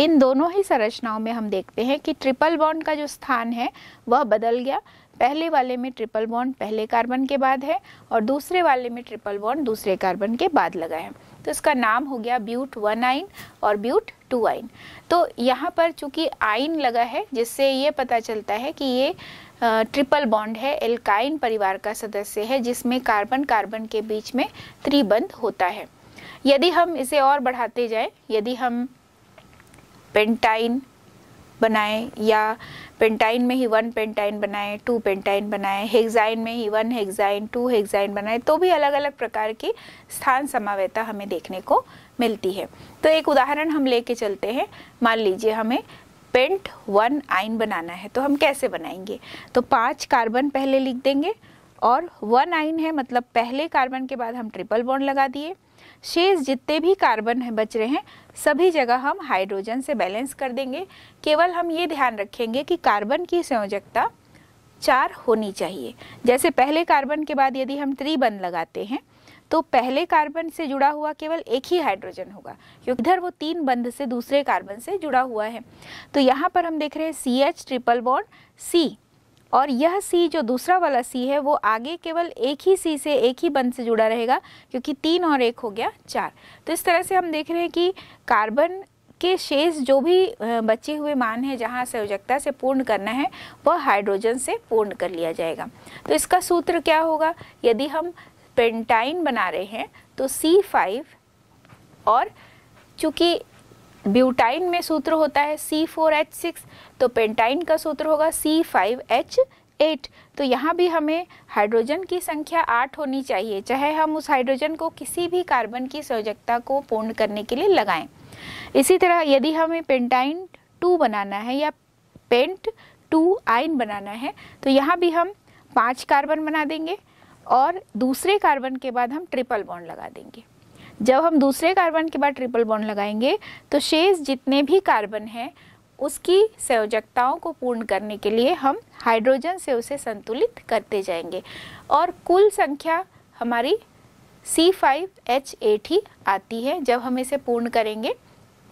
इन दोनों ही संरचनाओं में हम देखते हैं कि ट्रिपल बॉन्ड का जो स्थान है वह बदल गया पहले वाले में ट्रिपल बॉन्ड पहले कार्बन के बाद है और दूसरे वाले में ट्रिपल बॉन्ड दूसरे कार्बन के बाद लगा है तो इसका नाम हो गया ब्यूट वन आइन और ब्यूट टू आइन तो यहाँ पर चूंकि आइन लगा है जिससे ये पता चलता है कि ये ट्रिपल बॉन्ड है एल्काइन परिवार का सदस्य है जिसमें कार्बन कार्बन के बीच में त्रिबंध होता है यदि हम इसे और बढ़ाते जाएं यदि हम पेंटाइन बनाएं या पेंटाइन में ही वन पेंटाइन बनाएं टू पेंटाइन बनाएं हेक्साइन में ही वन हेक्साइन टू हेक्साइन बनाएं तो भी अलग अलग प्रकार की स्थान समावेता हमें देखने को मिलती है तो एक उदाहरण हम लेके चलते हैं मान लीजिए हमें पेंट वन आइन बनाना है तो हम कैसे बनाएंगे तो पाँच कार्बन पहले लिख देंगे और वन आइन है मतलब पहले कार्बन के बाद हम ट्रिपल बॉन्ड लगा दिए शेष जितने भी कार्बन है बच रहे हैं सभी जगह हम हाइड्रोजन से बैलेंस कर देंगे केवल हम ये ध्यान रखेंगे कि कार्बन की संयोजकता चार होनी चाहिए जैसे पहले कार्बन के बाद यदि हम त्रिबन लगाते हैं तो पहले कार्बन से जुड़ा हुआ केवल एक ही हाइड्रोजन होगा क्योंकि इधर वो तीन बंध से दूसरे कार्बन से जुड़ा हुआ है तो यहाँ पर हम देख रहे हैं C H triple bond C और यह सी जो दूसरा वाला सी है वो आगे केवल एक ही सी से एक ही बंद से जुड़ा रहेगा क्योंकि तीन और एक हो गया चार तो इस तरह से हम देख रहे हैं कि कार्बन के शेष जो भी बचे हुए मान है जहाँ संयोजकता से पूर्ण करना है वह हाइड्रोजन से पूर्ण कर लिया जाएगा तो इसका सूत्र क्या होगा यदि हम पेंटाइन बना रहे हैं तो सी और चूँकि ब्यूटाइन में सूत्र होता है C4H6 तो पेंटाइन का सूत्र होगा C5H8 तो यहाँ भी हमें हाइड्रोजन की संख्या आठ होनी चाहिए चाहे हम उस हाइड्रोजन को किसी भी कार्बन की संयोजकता को पूर्ण करने के लिए लगाएं इसी तरह यदि हमें पेंटाइन टू बनाना है या पेंट टू आइन बनाना है तो यहाँ भी हम पाँच कार्बन बना देंगे और दूसरे कार्बन के बाद हम ट्रिपल बॉन्ड लगा देंगे जब हम दूसरे कार्बन के बाद ट्रिपल बॉन्ड लगाएंगे तो शेष जितने भी कार्बन हैं उसकी संयोजकताओं को पूर्ण करने के लिए हम हाइड्रोजन से उसे संतुलित करते जाएंगे और कुल संख्या हमारी C5H8 ही आती है जब हम इसे पूर्ण करेंगे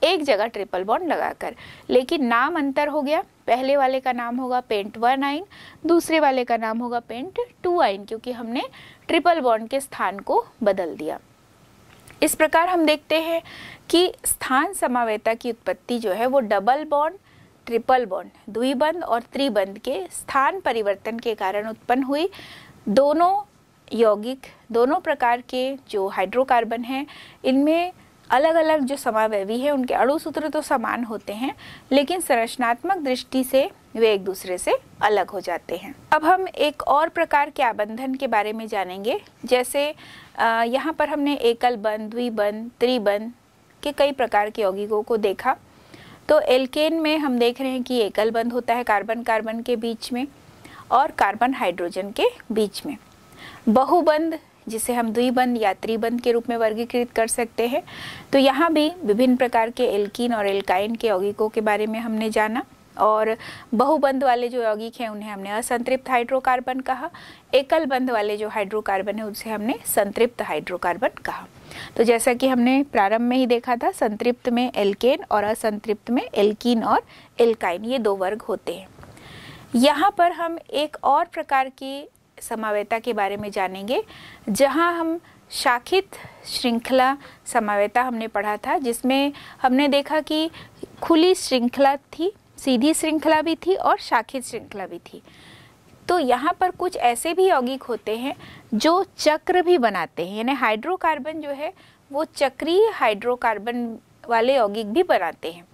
एक जगह ट्रिपल बॉन्ड लगाकर लेकिन नाम अंतर हो गया पहले वाले का नाम होगा पेंट वन आइन दूसरे वाले का नाम होगा पेंट टू आइन क्योंकि हमने ट्रिपल बॉन्ड के स्थान को बदल दिया इस प्रकार हम देखते हैं कि स्थान समावेता की उत्पत्ति जो है वो डबल बॉन्ड ट्रिपल बॉन्ड द्विबंध और त्रिबंध के स्थान परिवर्तन के कारण उत्पन्न हुई दोनों यौगिक दोनों प्रकार के जो हाइड्रोकार्बन हैं इनमें अलग अलग जो समावयवी है उनके अणुसूत्र तो समान होते हैं लेकिन संरचनात्मक दृष्टि से वे एक दूसरे से अलग हो जाते हैं अब हम एक और प्रकार के आबंधन के बारे में जानेंगे जैसे यहाँ पर हमने एकल बन द्विबन त्रिबन के कई प्रकार के यौगिकों को देखा तो एल्केन में हम देख रहे हैं कि एकल बंध होता है कार्बन कार्बन के बीच में और कार्बन हाइड्रोजन के बीच में बहुबंध जिसे हम द्विबंध या त्रिबंध के रूप में वर्गीकृत कर सकते हैं तो यहाँ भी विभिन्न प्रकार के एल्किन और एल्काइन के यौगिकों के बारे में हमने जाना और बहुबंध वाले जो यौगिक हैं उन्हें हमने असंतृप्त हाइड्रोकार्बन कहा एकल बंध वाले जो हाइड्रोकार्बन है उनसे हमने संतृप्त हाइड्रोकार्बन कहा तो जैसा कि हमने प्रारंभ में ही देखा था संतृप्त में एल्केन और असंतृप्त में एल्कीन और एल्काइन ये दो वर्ग होते हैं यहाँ पर हम एक और प्रकार की समावेता के बारे में जानेंगे जहां हम शाखित श्रृंखला समावेता हमने पढ़ा था जिसमें हमने देखा कि खुली श्रृंखला थी सीधी श्रृंखला भी थी और शाखित श्रृंखला भी थी तो यहाँ पर कुछ ऐसे भी यौगिक होते हैं जो चक्र भी बनाते हैं यानी हाइड्रोकार्बन जो है वो चक्रीय हाइड्रोकार्बन वाले यौगिक भी बनाते हैं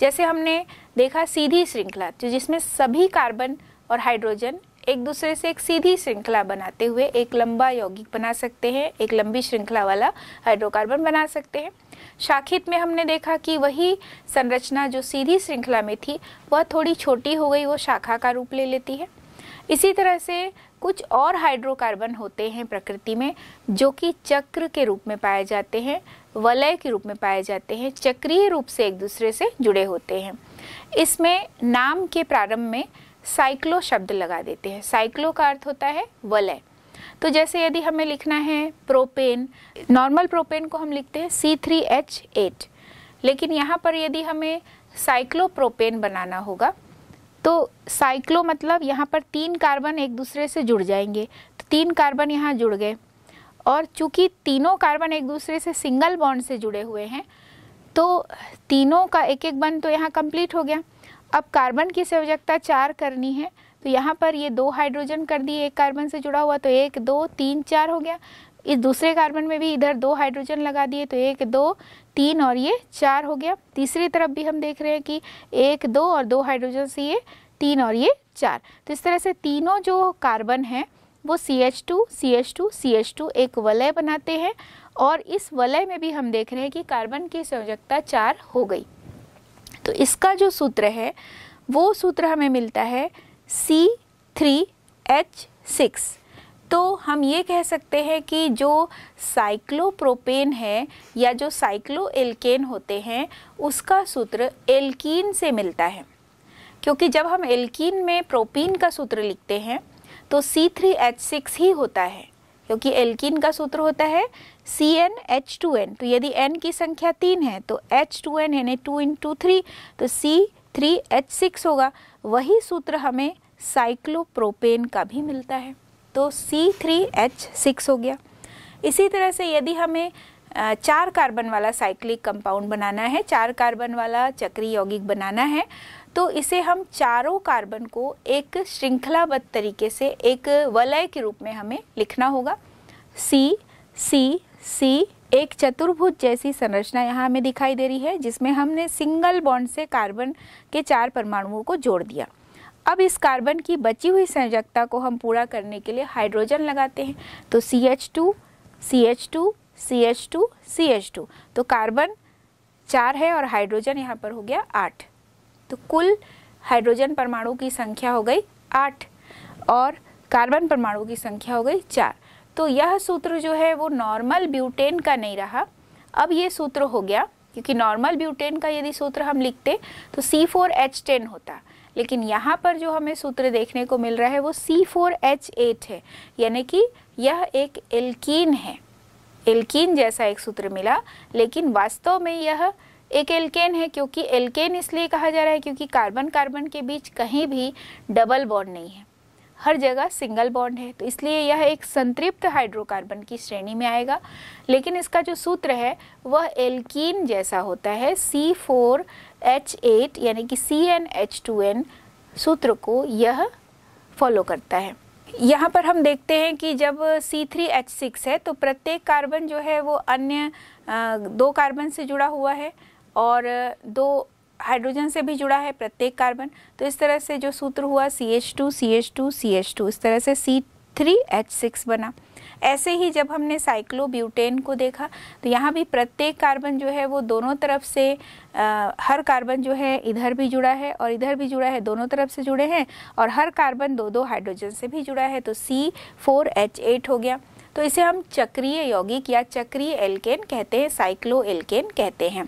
जैसे हमने देखा सीधी श्रृंखला तो जिसमें सभी कार्बन और हाइड्रोजन एक दूसरे से एक सीधी श्रृंखला बनाते हुए एक लंबा यौगिक बना सकते हैं एक लंबी श्रृंखला वाला हाइड्रोकार्बन बना सकते हैं शाखित में हमने देखा कि वही संरचना जो सीधी श्रृंखला में थी वह थोड़ी छोटी हो गई वो शाखा का रूप ले लेती है इसी तरह से कुछ और हाइड्रोकार्बन होते हैं प्रकृति में जो कि चक्र के रूप में पाए जाते हैं वलय के रूप में पाए जाते हैं चक्रीय रूप से एक दूसरे से जुड़े होते हैं इसमें नाम के प्रारंभ में साइक्लो शब्द लगा देते हैं साइक्लो का अर्थ होता है वलय तो जैसे यदि हमें लिखना है प्रोपेन नॉर्मल प्रोपेन को हम लिखते हैं सी थ्री एच एट लेकिन यहाँ पर यदि हमें साइक्लो प्रोपेन बनाना होगा तो साइक्लो मतलब यहाँ पर तीन कार्बन एक दूसरे से जुड़ जाएंगे तो तीन कार्बन यहाँ जुड़ गए और चूंकि तीनों कार्बन एक दूसरे से सिंगल बॉन्ड से जुड़े हुए हैं तो तीनों का एक एक बंद तो यहाँ कंप्लीट हो गया अब कार्बन की संयोजकता चार करनी है तो यहाँ पर ये दो हाइड्रोजन कर दिए एक कार्बन से जुड़ा हुआ तो एक दो तीन चार हो गया इस दूसरे कार्बन में भी इधर दो हाइड्रोजन लगा दिए तो एक दो तीन और ये चार हो गया तीसरी तरफ भी हम देख रहे हैं कि एक दो और दो हाइड्रोजन से ये तीन और ये चार तो इस तरह से तीनों जो कार्बन हैं वो C H two C H two C H two एक वलय बनाते हैं और इस वलय में भी हम देख रहे हैं कि कार्बन की संयोजकता चार हो गई तो इसका जो सूत्र है वो सूत्र हमें मिलता है सी थ्री एच सिक्स तो हम ये कह सकते हैं कि जो साइक्लोप्रोपेन है या जो साइक्लो एल्केन होते हैं उसका सूत्र एल्कीन से मिलता है क्योंकि जब हम एल्कीन में प्रोपीन का सूत्र लिखते हैं तो C3H6 ही होता है क्योंकि एल्कीन का सूत्र होता है C N H two N तो यदि एन की संख्या तीन है तो एच टू एन यानी टू इन टू थ्री तो सी थ्री एच सिक्स होगा वही सूत्र हमें साइक्लोप्रोपेन का भी मिलता है तो सी थ्री एच सिक्स हो गया इसी तरह से यदि हमें चार कार्बन वाला साइक्लिक कंपाउंड बनाना है चार कार्बन वाला चक्रीय यौगिक बनाना है तो इसे हम चारों कार्बन को एक श्रृंखलाबद्ध तरीके से एक वलय के रूप में हमें लिखना होगा सी सी सी एक चतुर्भुज जैसी संरचना यहाँ हमें दिखाई दे रही है जिसमें हमने सिंगल बॉन्ड से कार्बन के चार परमाणुओं को जोड़ दिया अब इस कार्बन की बची हुई संयोजकता को हम पूरा करने के लिए हाइड्रोजन लगाते हैं तो C H two C H two C H two C H two तो कार्बन चार है और हाइड्रोजन यहाँ पर हो गया आठ तो कुल हाइड्रोजन परमाणु की संख्या हो गई आठ और कार्बन परमाणु की संख्या हो गई चार तो यह सूत्र जो है वो नॉर्मल ब्यूटेन का नहीं रहा अब ये सूत्र हो गया क्योंकि नॉर्मल ब्यूटेन का यदि सूत्र हम लिखते तो सी फोर एच टेन होता लेकिन यहाँ पर जो हमें सूत्र देखने को मिल रहा है वो सी फोर एच एट है यानी कि यह एक एल्कीन है एल्कीन जैसा एक सूत्र मिला लेकिन वास्तव में यह एक एल्केन है क्योंकि एल्केन इसलिए कहा जा रहा है क्योंकि कार्बन कार्बन के बीच कहीं भी डबल बॉन्ड नहीं है हर जगह सिंगल बॉन्ड है तो इसलिए यह एक संतृप्त हाइड्रोकार्बन की श्रेणी में आएगा लेकिन इसका जो सूत्र है वह एल्कीन जैसा होता है सी फोर एच एट यानी कि C N H two N सूत्र को यह फॉलो करता है यहाँ पर हम देखते हैं कि जब सी थ्री एच सिक्स है तो प्रत्येक कार्बन जो है वो अन्य दो कार्बन से जुड़ा हुआ है और दो हाइड्रोजन से भी जुड़ा है प्रत्येक कार्बन तो इस तरह से जो सूत्र हुआ C H two C H two C H two इस तरह से सी थ्री एच सिक्स बना ऐसे ही जब हमने साइक्लोब्यूटेन को देखा तो यहाँ भी प्रत्येक कार्बन जो है वो दोनों तरफ से आ, हर कार्बन जो है इधर भी जुड़ा है और इधर भी जुड़ा है दोनों तरफ से जुड़े हैं और हर कार्बन दो दो हाइड्रोजन से भी जुड़ा है तो सी फोर एच एट हो गया तो इसे हम चक्रीय यौगिक या चक्रीय एल्केन कहते हैं साइक्लो एल्केन कहते हैं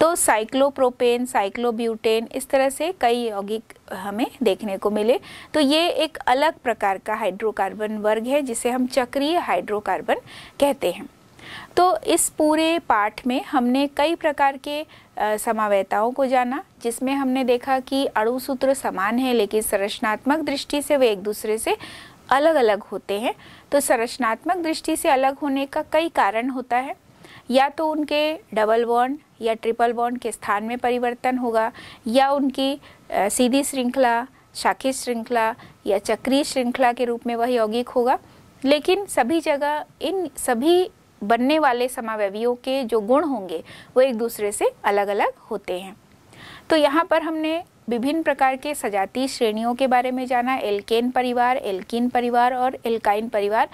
तो साइक्लोप्रोपेन साइक्लोब्यूटेन इस तरह से कई यौगिक हमें देखने को मिले तो ये एक अलग प्रकार का हाइड्रोकार्बन वर्ग है जिसे हम चक्रीय हाइड्रोकार्बन कहते हैं तो इस पूरे पाठ में हमने कई प्रकार के समावेताओं को जाना जिसमें हमने देखा कि अणुसूत्र समान है लेकिन संरचनात्मक दृष्टि से वे एक दूसरे से अलग अलग होते हैं तो संरचनात्मक दृष्टि से अलग होने का कई कारण होता है या तो उनके डबल बॉन्ड या ट्रिपल बॉन्ड के स्थान में परिवर्तन होगा या उनकी सीधी श्रृंखला शाखी श्रृंखला या चक्रीय श्रृंखला के रूप में वह यौगिक होगा लेकिन सभी जगह इन सभी बनने वाले समावयवियों के जो गुण होंगे वो एक दूसरे से अलग अलग होते हैं तो यहाँ पर हमने विभिन्न प्रकार के सजाती श्रेणियों के बारे में जाना एल्केन परिवार एल्किन परिवार और एल्काइन परिवार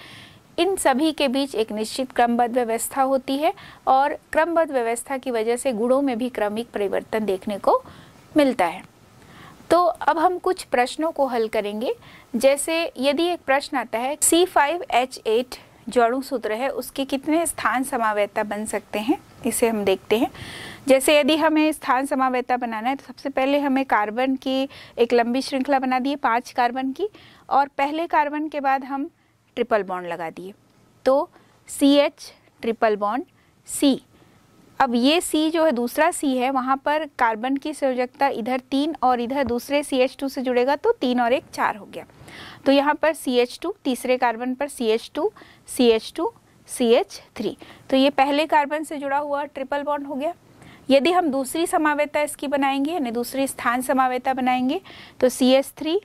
इन सभी के बीच एक निश्चित क्रमबद्ध व्यवस्था होती है और क्रमबद्ध व्यवस्था की वजह से गुणों में भी क्रमिक परिवर्तन देखने को मिलता है तो अब हम कुछ प्रश्नों को हल करेंगे जैसे यदि एक प्रश्न आता है C5H8 फाइव सूत्र है उसके कितने स्थान समावेता बन सकते हैं इसे हम देखते हैं जैसे यदि हमें स्थान समावेता बनाना है तो सबसे पहले हमें कार्बन की एक लंबी श्रृंखला बना दी है पाँच कार्बन की और पहले कार्बन के बाद हम ट्रिपल बॉन्ड लगा दिए तो C H triple bond C अब ये सी जो है दूसरा सी है वहाँ पर कार्बन की संयोजकता इधर तीन और इधर दूसरे सी एच टू से जुड़ेगा तो तीन और एक चार हो गया तो यहाँ पर सी एच टू तीसरे कार्बन पर C H two C H two C H three तो ये पहले कार्बन से जुड़ा हुआ ट्रिपल बॉन्ड हो गया यदि हम दूसरी समावेता इसकी बनाएंगे यानी दूसरी स्थान समावेता बनाएंगे तो C H three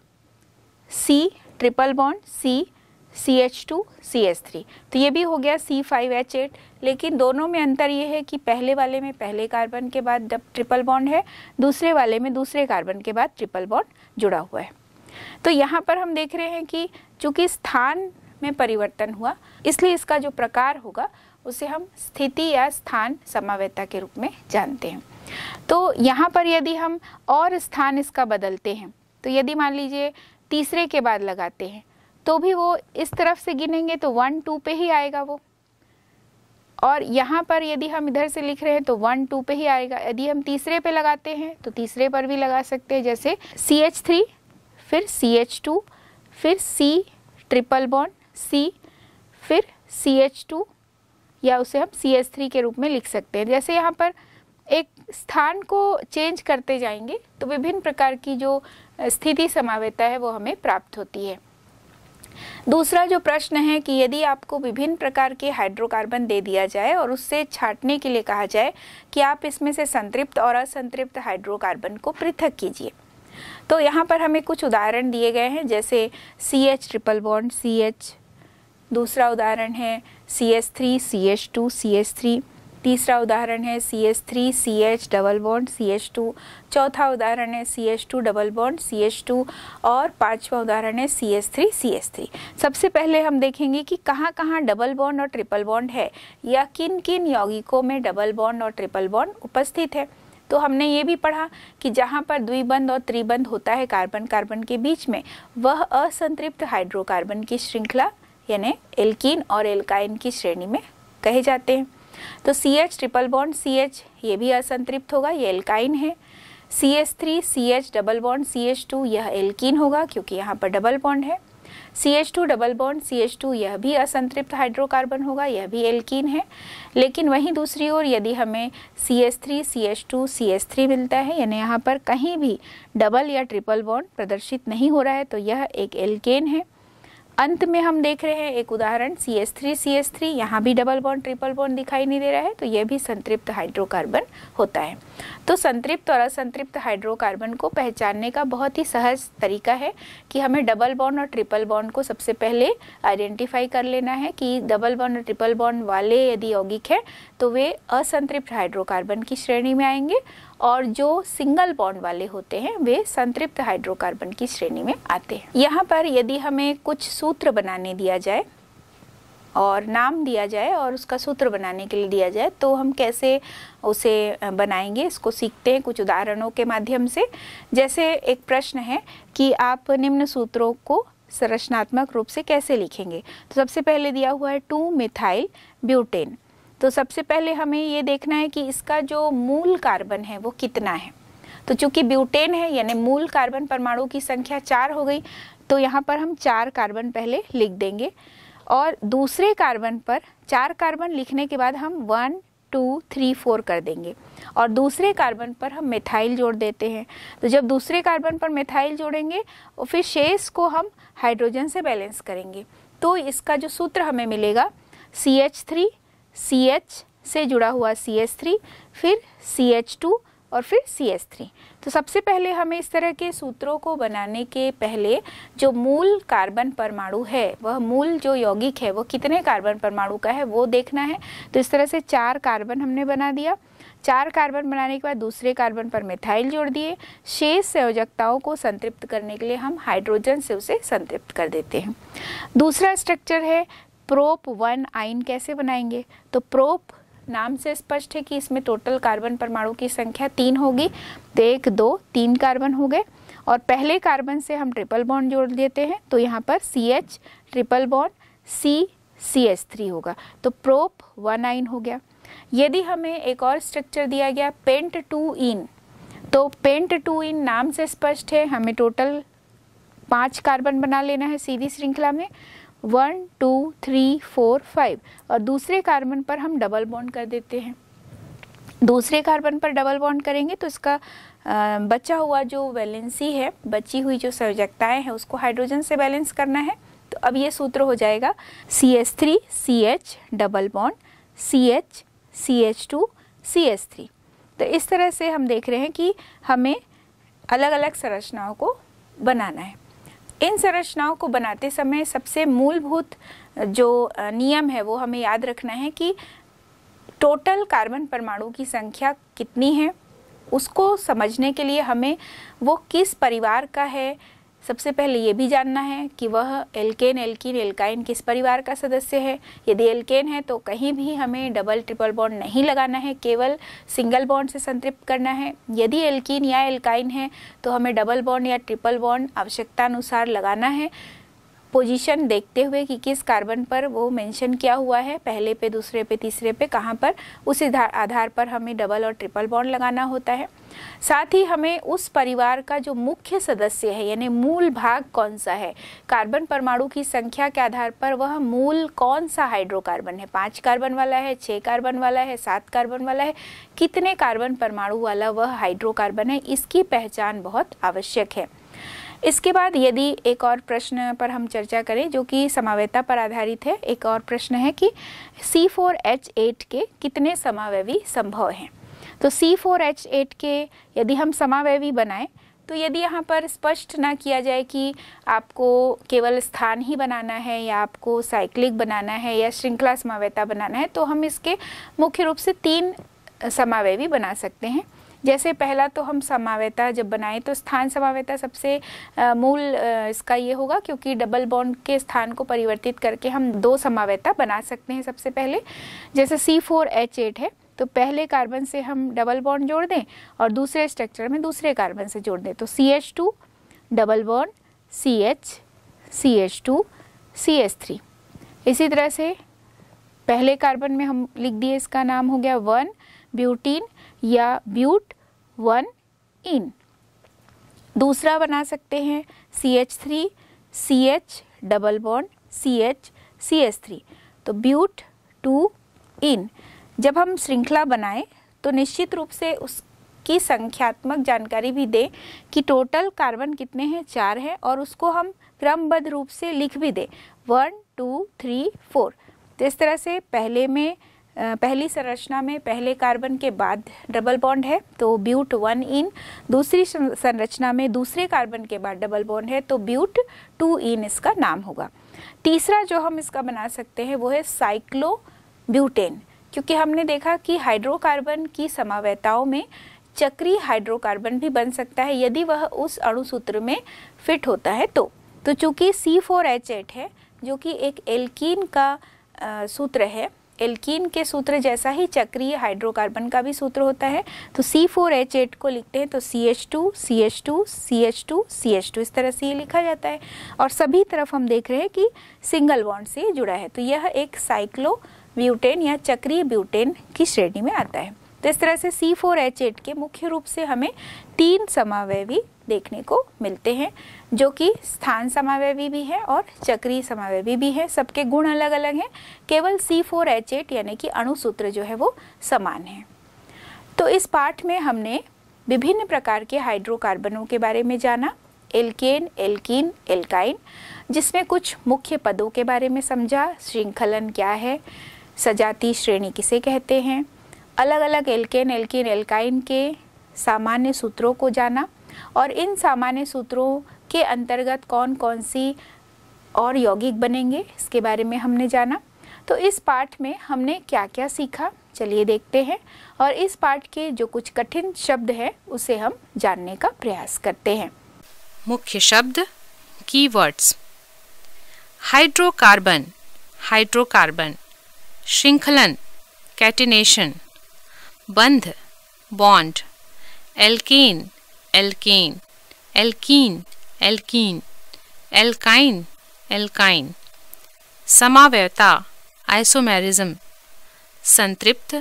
C triple bond C C H two C H three तो ये भी हो गया सी फाइव एच एट लेकिन दोनों में अंतर ये है कि पहले वाले में पहले कार्बन के बाद जब ट्रिपल बॉन्ड है दूसरे वाले में दूसरे कार्बन के बाद ट्रिपल बॉन्ड जुड़ा हुआ है तो यहाँ पर हम देख रहे हैं कि चूँकि स्थान में परिवर्तन हुआ इसलिए इसका जो प्रकार होगा उसे हम स्थिति या स्थान समावेता के रूप में जानते हैं तो यहाँ पर यदि हम और स्थान इसका बदलते हैं तो यदि मान लीजिए तीसरे के बाद लगाते हैं तो भी वो इस तरफ से गिनेंगे तो वन टू पे ही आएगा वो और यहाँ पर यदि हम इधर से लिख रहे हैं तो वन टू पे ही आएगा यदि हम तीसरे पे लगाते हैं तो तीसरे पर भी लगा सकते हैं जैसे सी एच थ्री फिर सी एच टू फिर सी ट्रिपल बॉन्ड सी फिर सी एच टू या उसे हम सी एच थ्री के रूप में लिख सकते हैं जैसे यहाँ पर एक स्थान को चेंज करते जाएंगे तो विभिन्न प्रकार की जो स्थिति समावेता है वो हमें प्राप्त होती है दूसरा जो प्रश्न है कि यदि आपको विभिन्न प्रकार के हाइड्रोकार्बन दे दिया जाए और उससे छाटने के लिए कहा जाए कि आप इसमें से संतृप्त और असंतृप्त हाइड्रोकार्बन को पृथक कीजिए तो यहाँ पर हमें कुछ उदाहरण दिए गए हैं जैसे C H triple bond C H दूसरा उदाहरण है C S three C H two C S three तीसरा उदाहरण है C S three C H double bond C H two चौथा उदाहरण है C H two double bond C H two और पांचवा उदाहरण है C S three C S three सबसे पहले हम देखेंगे कि कहाँ कहाँ डबल बॉन्ड और ट्रिपल बॉन्ड है या किन किन यौगिकों में डबल बॉन्ड और ट्रिपल बॉन्ड उपस्थित है तो हमने ये भी पढ़ा कि जहाँ पर द्विबंध और त्रिबंध होता है कार्बन कार्बन के बीच में वह असंतृप्त हाइड्रोकार्बन की श्रृंखला यानी एल्किन और एल्काइन की श्रेणी में कहे जाते हैं तो C H triple bond C H ये भी असंतृप्त होगा ये एल्काइन है C H three C H double bond C H two यह एल्किन होगा क्योंकि यहाँ पर डबल बॉन्ड है C H two double bond C H two यह भी असंतृप्त हाइड्रोकार्बन होगा यह भी एल्कीन है लेकिन वहीं दूसरी ओर यदि हमें C H three C H two C H three मिलता है यानी यहाँ पर कहीं भी डबल या ट्रिपल बॉन्ड प्रदर्शित नहीं हो रहा है तो यह एक एल्केन है अंत में हम देख रहे हैं एक उदाहरण C S three C S three यहाँ भी डबल बॉन्ड ट्रिपल बॉन्ड दिखाई नहीं दे रहा है तो यह भी संतृप्त हाइड्रोकार्बन होता है तो संतृप्त और असंतृप्त हाइड्रोकार्बन को पहचानने का बहुत ही सहज तरीका है कि हमें डबल बॉन्ड और ट्रिपल बॉन्ड को सबसे पहले आइडेंटिफाई कर लेना है कि डबल बॉन्ड और ट्रिपल बॉन्ड वाले यदि यौगिक है तो वे असंतृप्त हाइड्रोकार्बन की श्रेणी में आएंगे और जो सिंगल बॉन्ड वाले होते हैं वे संतृप्त हाइड्रोकार्बन की श्रेणी में आते हैं यहाँ पर यदि हमें कुछ सूत्र बनाने दिया जाए और नाम दिया जाए और उसका सूत्र बनाने के लिए दिया जाए तो हम कैसे उसे बनाएंगे इसको सीखते हैं कुछ उदाहरणों के माध्यम से जैसे एक प्रश्न है कि आप निम्न सूत्रों को संरचनात्मक रूप से कैसे लिखेंगे तो सबसे पहले दिया हुआ है टू मिथाइल ब्यूटेन तो सबसे पहले हमें ये देखना है कि इसका जो मूल कार्बन है वो कितना है तो चूंकि ब्यूटेन है यानी मूल कार्बन परमाणु की संख्या चार हो गई तो यहाँ पर हम चार कार्बन पहले लिख देंगे और दूसरे कार्बन पर चार कार्बन लिखने के बाद हम वन टू थ्री फोर कर देंगे और दूसरे कार्बन पर हम मिथाइल जोड़ देते हैं तो जब दूसरे कार्बन पर मिथाइल जोड़ेंगे और फिर शेष को हम हाइड्रोजन से बैलेंस करेंगे तो इसका जो सूत्र हमें मिलेगा C H three C H से जुड़ा हुआ सी एच थ्री फिर सी एच टू और फिर सी एच थ्री तो सबसे पहले हमें इस तरह के सूत्रों को बनाने के पहले जो मूल कार्बन परमाणु है वह मूल जो यौगिक है वो कितने कार्बन परमाणु का है वो देखना है तो इस तरह से चार कार्बन हमने बना दिया चार कार्बन बनाने के बाद दूसरे कार्बन पर मिथाइल जोड़ दिए शेष संयोजकताओं को संतृप्त करने के लिए हम हाइड्रोजन से उसे संतृप्त कर देते हैं दूसरा स्ट्रक्चर है प्रोप वन आइन कैसे बनाएंगे तो प्रोप नाम से स्पष्ट है कि इसमें टोटल कार्बन परमाणु की संख्या तीन होगी तो एक दो तीन कार्बन हो गए और पहले कार्बन से हम ट्रिपल बॉन्ड जोड़ देते हैं तो यहाँ पर C H triple bond C C H three होगा तो प्रोप वन आइन हो गया यदि हमें एक और स्ट्रक्चर दिया गया पेंट टू इन तो पेंट टू इन नाम से स्पष्ट है हमें टोटल पांच कार्बन बना लेना है सीधी श्रृंखला में one two three four five और दूसरे कार्बन पर हम डबल बॉन्ड कर देते हैं दूसरे कार्बन पर डबल बॉन्ड करेंगे तो इसका बचा हुआ जो वैलेंसी है बची हुई जो संयोजकताएं हैं उसको हाइड्रोजन से बैलेंस करना है तो अब ये सूत्र हो जाएगा C S three C H double bond C H C H two C S three तो इस तरह से हम देख रहे हैं कि हमें अलग अलग संरचनाओं को बनाना है इन संरचनाओं को बनाते समय सबसे मूलभूत जो नियम है वो हमें याद रखना है कि टोटल कार्बन परमाणु की संख्या कितनी है उसको समझने के लिए हमें वो किस परिवार का है सबसे पहले ये भी जानना है कि वह एल्केन एल्किन एल्काइन किस परिवार का सदस्य है यदि एल्केन है तो कहीं भी हमें डबल ट्रिपल बॉन्ड नहीं लगाना है केवल सिंगल बॉन्ड से संतृप्त करना है यदि एल्किन या एल्काइन है तो हमें डबल बॉन्ड या ट्रिपल बॉन्ड आवश्यकतानुसार लगाना है पोजीशन देखते हुए कि किस कार्बन पर वो मेंशन किया हुआ है पहले पे दूसरे पे तीसरे पे कहाँ पर उस आधार पर हमें डबल और ट्रिपल बॉन्ड लगाना होता है साथ ही हमें उस परिवार का जो मुख्य सदस्य है यानी मूल भाग कौन सा है कार्बन परमाणु की संख्या के आधार पर वह मूल कौन सा हाइड्रोकार्बन है पाँच कार्बन वाला है छः कार्बन वाला है सात कार्बन वाला है कितने कार्बन परमाणु वाला वह हाइड्रोकार्बन है इसकी पहचान बहुत आवश्यक है इसके बाद यदि एक और प्रश्न पर हम चर्चा करें जो कि समावयता पर आधारित है एक और प्रश्न है कि सी फोर एच एट के कितने समावयवी संभव हैं तो सी फोर एच एट के यदि हम समावयवी बनाएं तो यदि यहाँ पर स्पष्ट ना किया जाए कि आपको केवल स्थान ही बनाना है या आपको साइक्लिक बनाना है या श्रृंखला समावयता बनाना है तो हम इसके मुख्य रूप से तीन समावयवी बना सकते हैं जैसे पहला तो हम समावेता जब बनाएं तो स्थान समावेता सबसे मूल इसका ये होगा क्योंकि डबल बॉन्ड के स्थान को परिवर्तित करके हम दो समावेता बना सकते हैं सबसे पहले जैसे सी फोर एच एट है तो पहले कार्बन से हम डबल बॉन्ड जोड़ दें और दूसरे स्ट्रक्चर में दूसरे कार्बन से जोड़ दें तो C H two double bond C H C H two C H three इसी तरह से पहले कार्बन में हम लिख दिए इसका नाम हो गया वन ब्यूटीन या ब्यूट वन इन दूसरा बना सकते हैं C H three C H double bond C H C H three तो ब्यूट टू इन जब हम श्रृंखला बनाएं तो निश्चित रूप से उसकी संख्यात्मक जानकारी भी दें कि टोटल कार्बन कितने हैं चार हैं और उसको हम क्रमबद्ध रूप से लिख भी दें वन टू थ्री फोर तो इस तरह से पहले में पहली संरचना में पहले कार्बन के बाद डबल बॉन्ड है तो ब्यूट वन इन दूसरी संरचना में दूसरे कार्बन के बाद डबल बॉन्ड है तो ब्यूट टू इन इसका नाम होगा तीसरा जो हम इसका बना सकते हैं वो है साइक्लो ब्यूटेन क्योंकि हमने देखा कि हाइड्रोकार्बन की समावेताओं में चक्री हाइड्रोकार्बन भी बन सकता है यदि वह उस अणुसूत्र में फिट होता है तो तो चूँकि सी फोर एच एट है जो कि एक एल्कीन का आ, सूत्र है एल्कीन के सूत्र जैसा ही चक्रीय हाइड्रोकार्बन का भी सूत्र होता है तो सी फोर एच एट को लिखते हैं तो C H two C H two C H two C H two इस तरह से ये लिखा जाता है और सभी तरफ हम देख रहे हैं कि सिंगल बॉन्ड से जुड़ा है तो यह एक साइक्लो ब्यूटेन या चक्रीय ब्यूटेन की श्रेणी में आता है तो इस तरह से सी फोर एच एट के मुख्य रूप से हमें तीन समावयवी देखने को मिलते हैं जो कि स्थान समावयवी भी है और चक्रीय समावयवी भी है सबके गुण अलग अलग हैं केवल सी फोर एच एट यानी कि अणुसूत्र जो है वो समान है तो इस पाठ में हमने विभिन्न प्रकार के हाइड्रोकार्बनों के बारे में जाना एल्केन एल्किन एल्काइन जिसमें कुछ मुख्य पदों के बारे में समझा श्रृंखलन क्या है सजाती श्रेणी किसे कहते हैं अलग अलग एल्केन एल्किन एल्काइन के सामान्य सूत्रों को जाना और इन सामान्य सूत्रों के अंतर्गत कौन कौन सी और यौगिक बनेंगे इसके बारे में हमने जाना तो इस पाठ में हमने क्या क्या सीखा चलिए देखते हैं और इस पाठ के जो कुछ कठिन शब्द हैं उसे हम जानने का प्रयास करते हैं मुख्य शब्द कीवर्ड्स हाइड्रोकार्बन हाइड्रोकार्बन श्रृंखलन कैटिनेशन बंध bond alkane alkane alkene alkene alkyne alkyne समावयता आइसोमेरिज्म संतृप्त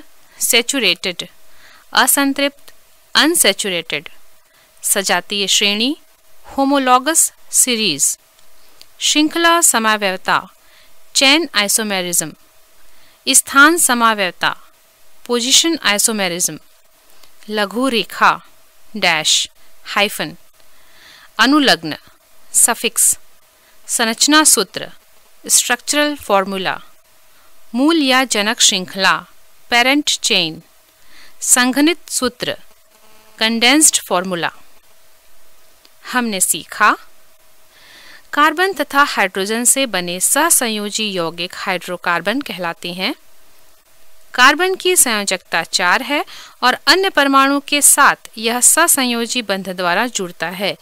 सेचुरेटेड असंतृप्त अनसेचुरेटेड सजातीय श्रेणी होमोलॉगस सीरीज श्रृंखला समावयता चैन आइसोमेरिज्म स्थान समावयता पोजिशन आइसोमेरिज्म लघु रेखा डैश हाइफन अनुलग्न सफिक्स संरचना सूत्र स्ट्रक्चरल फॉर्मूला मूल या जनक श्रृंखला पेरेंट चेन संघनित सूत्र कंडेंस्ड फॉर्मूला हमने सीखा कार्बन तथा हाइड्रोजन से बने सहसंयोजी यौगिक हाइड्रोकार्बन कहलाते हैं कार्बन की संयोजकता चार है और अन्य परमाणु के साथ यह ससंयोजी बंध द्वारा जुड़ता है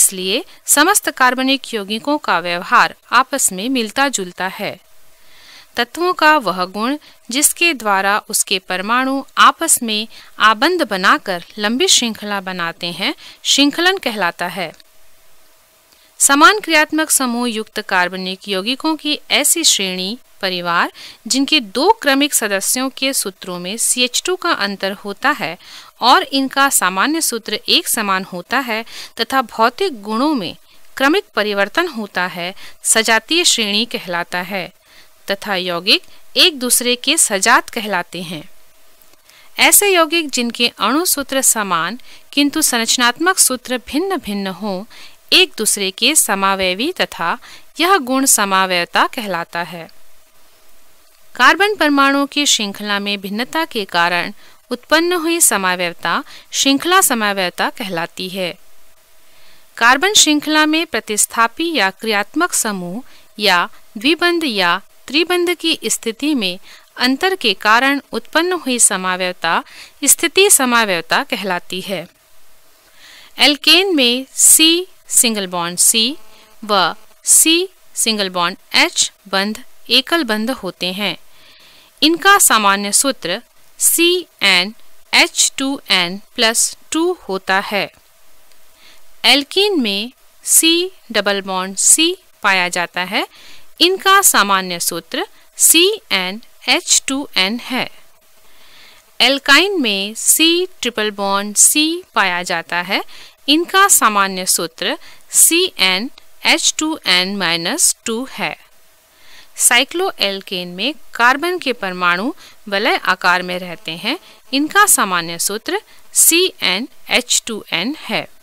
इसलिए समस्त कार्बनिक यौगिकों का व्यवहार आपस में मिलता जुलता है तत्वों का वह गुण जिसके द्वारा उसके परमाणु आपस में आबंध बनाकर लंबी श्रृंखला बनाते हैं श्रृंखलन कहलाता है समान क्रियात्मक समूह युक्त कार्बनिक यौगिकों की ऐसी श्रेणी परिवार जिनके दो क्रमिक सदस्यों के सूत्रों में सी एच टू का अंतर होता है और इनका सामान्य सूत्र एक समान होता है तथा भौतिक गुणों में क्रमिक परिवर्तन होता है सजातीय श्रेणी कहलाता है तथा यौगिक एक दूसरे के सजात कहलाते हैं ऐसे यौगिक जिनके अणु सूत्र समान किंतु संरचनात्मक सूत्र भिन्न भिन्न हो एक दूसरे के समावयवी तथा यह गुण समावयता कहलाता है कार्बन परमाणुओं की श्रृंखला में भिन्नता के कारण उत्पन्न हुई समावयता श्रृंखला समावयता कहलाती है कार्बन श्रृंखला में प्रतिस्थापी या क्रियात्मक समूह या द्विबंध या त्रिबंध की स्थिति में अंतर के कारण उत्पन्न हुई समावयता स्थिति समावयता कहलाती है एल्केन में सी सिंगल बॉन्ड सी व सी सिंगल बॉन्ड एच बंध एकल बंद होते हैं इनका सामान्य सूत्र C N H two N plus two होता है एल्किन में सी डबल बॉन्ड सी पाया जाता है इनका सामान्य सूत्र C N H two N है एल्काइन में सी ट्रिपल बॉन्ड सी पाया जाता है इनका सामान्य सूत्र C N H two N minus two है साइक्लोएल्केन में कार्बन के परमाणु वलय आकार में रहते हैं इनका सामान्य सूत्र C N H two N है